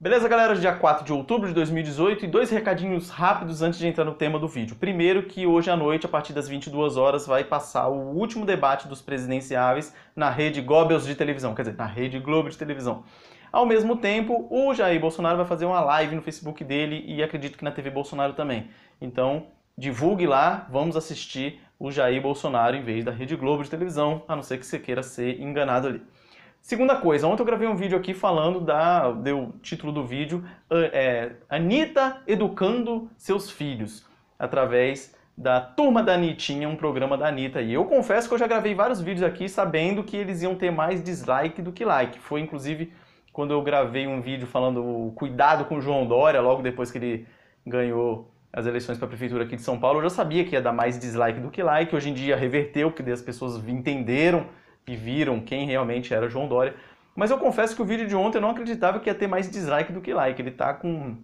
Beleza, galera? É dia 4 de outubro de 2018 e dois recadinhos rápidos antes de entrar no tema do vídeo. Primeiro que hoje à noite, a partir das 22 horas, vai passar o último debate dos presidenciáveis na rede Goebbels de televisão, quer dizer, na rede Globo de televisão. Ao mesmo tempo, o Jair Bolsonaro vai fazer uma live no Facebook dele e acredito que na TV Bolsonaro também. Então, divulgue lá, vamos assistir o Jair Bolsonaro em vez da Rede Globo de televisão, a não ser que você queira ser enganado ali. Segunda coisa, ontem eu gravei um vídeo aqui falando da, deu título do vídeo, é, Anitta educando seus filhos, através da Turma da Anitinha, um programa da Anitta. E eu confesso que eu já gravei vários vídeos aqui sabendo que eles iam ter mais dislike do que like. Foi inclusive quando eu gravei um vídeo falando cuidado com o João Dória, logo depois que ele ganhou as eleições para a prefeitura aqui de São Paulo, eu já sabia que ia dar mais dislike do que like. Hoje em dia reverteu, porque as pessoas entenderam que viram quem realmente era o João Dória. Mas eu confesso que o vídeo de ontem eu não acreditava que ia ter mais dislike do que like. Ele tá com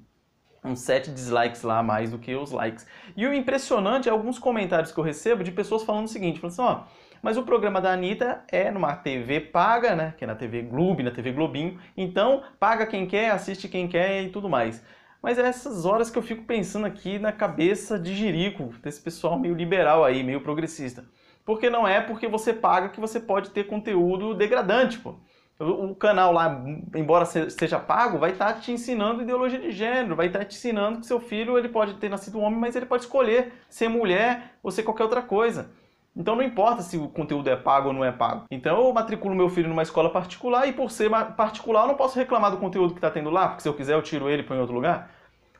uns sete dislikes lá a mais do que os likes. E o impressionante é alguns comentários que eu recebo de pessoas falando o seguinte, falando assim, ó, mas o programa da Anitta é numa TV paga, né, que é na TV Globo, na TV Globinho, então paga quem quer, assiste quem quer e tudo mais. Mas é essas horas que eu fico pensando aqui na cabeça de jirico, desse pessoal meio liberal aí, meio progressista. Porque não é porque você paga que você pode ter conteúdo degradante, pô. O canal lá, embora seja pago, vai estar tá te ensinando ideologia de gênero, vai estar tá te ensinando que seu filho ele pode ter nascido homem, mas ele pode escolher ser mulher ou ser qualquer outra coisa. Então não importa se o conteúdo é pago ou não é pago. Então eu matriculo meu filho numa escola particular e por ser particular eu não posso reclamar do conteúdo que está tendo lá, porque se eu quiser eu tiro ele para outro lugar.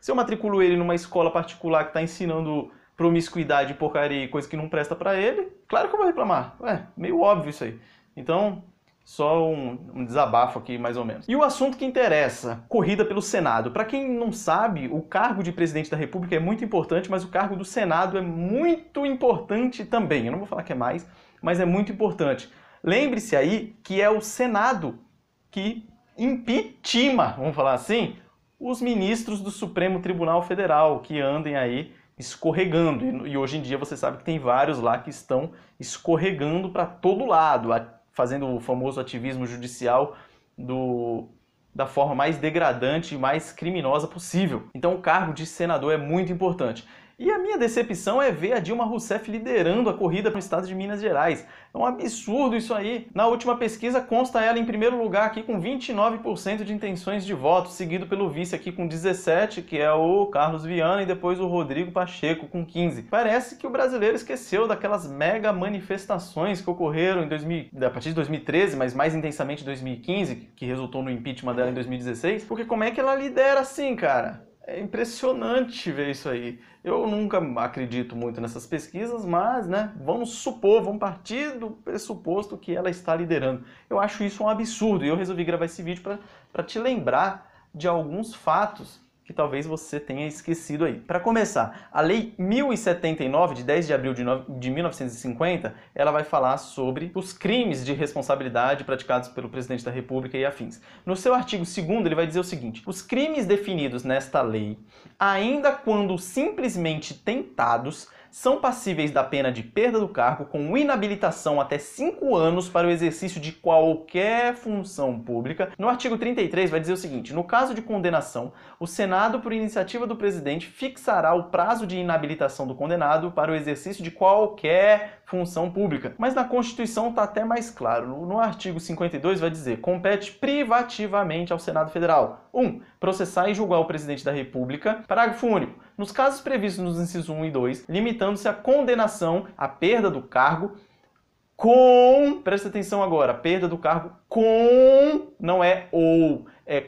Se eu matriculo ele numa escola particular que está ensinando promiscuidade porcaria e coisa que não presta para ele, claro que eu vou reclamar. É meio óbvio isso aí. Então, só um, um, desabafo aqui, mais ou menos. E o assunto que interessa, corrida pelo Senado. Para quem não sabe, o cargo de presidente da República é muito importante, mas o cargo do Senado é muito importante também. Eu não vou falar que é mais, mas é muito importante. Lembre-se aí que é o Senado que impeachma, vamos falar assim, os ministros do Supremo Tribunal Federal que andem aí escorregando. E hoje em dia você sabe que tem vários lá que estão escorregando para todo lado, fazendo o famoso ativismo judicial do, da forma mais degradante e mais criminosa possível. Então o cargo de senador é muito importante. E a minha decepção é ver a Dilma Rousseff liderando a corrida para o estado de Minas Gerais. É um absurdo isso aí. Na última pesquisa consta ela em primeiro lugar aqui com 29% de intenções de voto, seguido pelo vice aqui com 17, que é o Carlos Viana e depois o Rodrigo Pacheco com 15. Parece que o brasileiro esqueceu daquelas mega manifestações que ocorreram em 2000, a partir de 2013, mas mais intensamente em 2015, que resultou no impeachment dela em 2016, porque como é que ela lidera assim, cara? É impressionante ver isso aí. Eu nunca acredito muito nessas pesquisas, mas né, vamos supor, vamos partir do pressuposto que ela está liderando. Eu acho isso um absurdo e eu resolvi gravar esse vídeo para te lembrar de alguns fatos que talvez você tenha esquecido aí. Para começar, a Lei 1079, de 10 de abril de, 1950, ela vai falar sobre os crimes de responsabilidade praticados pelo presidente da República e afins. No seu artigo 2, ele vai dizer o seguinte: os crimes definidos nesta lei, ainda quando simplesmente tentados, são passíveis da pena de perda do cargo com inabilitação até 5 anos para o exercício de qualquer função pública. No artigo 33 vai dizer o seguinte: no caso de condenação, o Senado, por iniciativa do presidente, fixará o prazo de inabilitação do condenado para o exercício de qualquer função pública. Mas na Constituição está até mais claro. No artigo 52 vai dizer: compete privativamente ao Senado Federal. 1. Um, processar e julgar o presidente da República. Parágrafo único. Nos casos previstos nos incisos 1 e 2, limitando-se a condenação à perda do cargo com, presta atenção agora, perda do cargo com, não é ou, é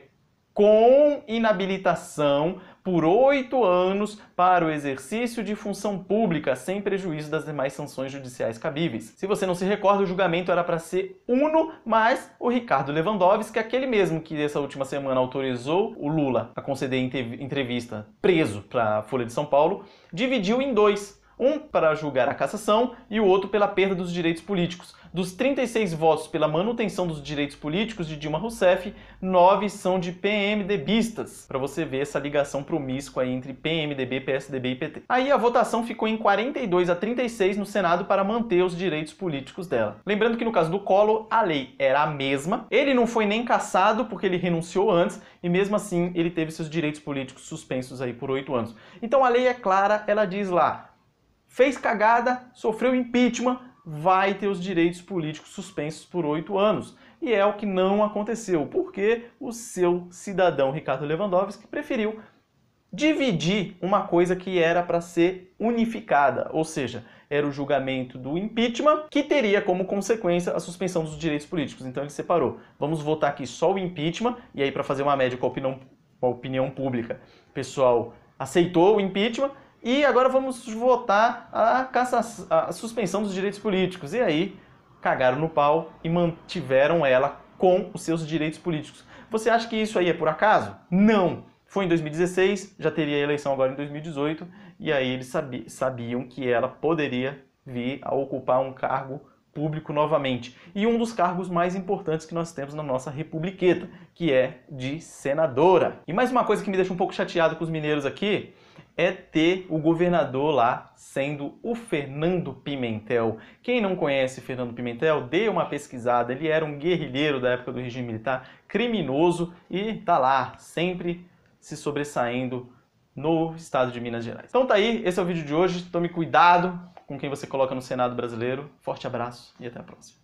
com inabilitação por oito anos para o exercício de função pública, sem prejuízo das demais sanções judiciais cabíveis. Se você não se recorda, o julgamento era para ser uno, mas o Ricardo Lewandowski, aquele mesmo que essa última semana autorizou o Lula a conceder entrevista preso para a Folha de São Paulo, dividiu em dois um para julgar a cassação e o outro pela perda dos direitos políticos. Dos 36 votos pela manutenção dos direitos políticos de Dilma Rousseff, 9 são de PMDBistas, para você ver essa ligação promíscua entre PMDB, PSDB e PT. Aí a votação ficou em 42 a 36 no Senado para manter os direitos políticos dela. Lembrando que no caso do Collor, a lei era a mesma, ele não foi nem cassado porque ele renunciou antes e mesmo assim ele teve seus direitos políticos suspensos aí por 8 anos. Então a lei é clara, ela diz lá, fez cagada, sofreu impeachment, vai ter os direitos políticos suspensos por oito anos. E é o que não aconteceu, porque o seu cidadão Ricardo Lewandowski preferiu dividir uma coisa que era para ser unificada, ou seja, era o julgamento do impeachment que teria como consequência a suspensão dos direitos políticos. Então ele separou. Vamos votar aqui só o impeachment e aí para fazer uma média com a opinião, com a opinião pública, o pessoal aceitou o impeachment e agora vamos votar a, a suspensão dos direitos políticos. E aí, cagaram no pau e mantiveram ela com os seus direitos políticos. Você acha que isso aí é por acaso? Não! Foi em 2016, já teria eleição agora em 2018, e aí eles sabiam que ela poderia vir a ocupar um cargo público novamente. E um dos cargos mais importantes que nós temos na nossa republiqueta, que é de senadora. E mais uma coisa que me deixa um pouco chateado com os mineiros aqui é ter o governador lá sendo o Fernando Pimentel. Quem não conhece Fernando Pimentel, dê uma pesquisada. Ele era um guerrilheiro da época do regime militar, criminoso e tá lá, sempre se sobressaindo no estado de Minas Gerais. Então tá aí, esse é o vídeo de hoje. Tome cuidado com quem você coloca no Senado brasileiro. Forte abraço e até a próxima.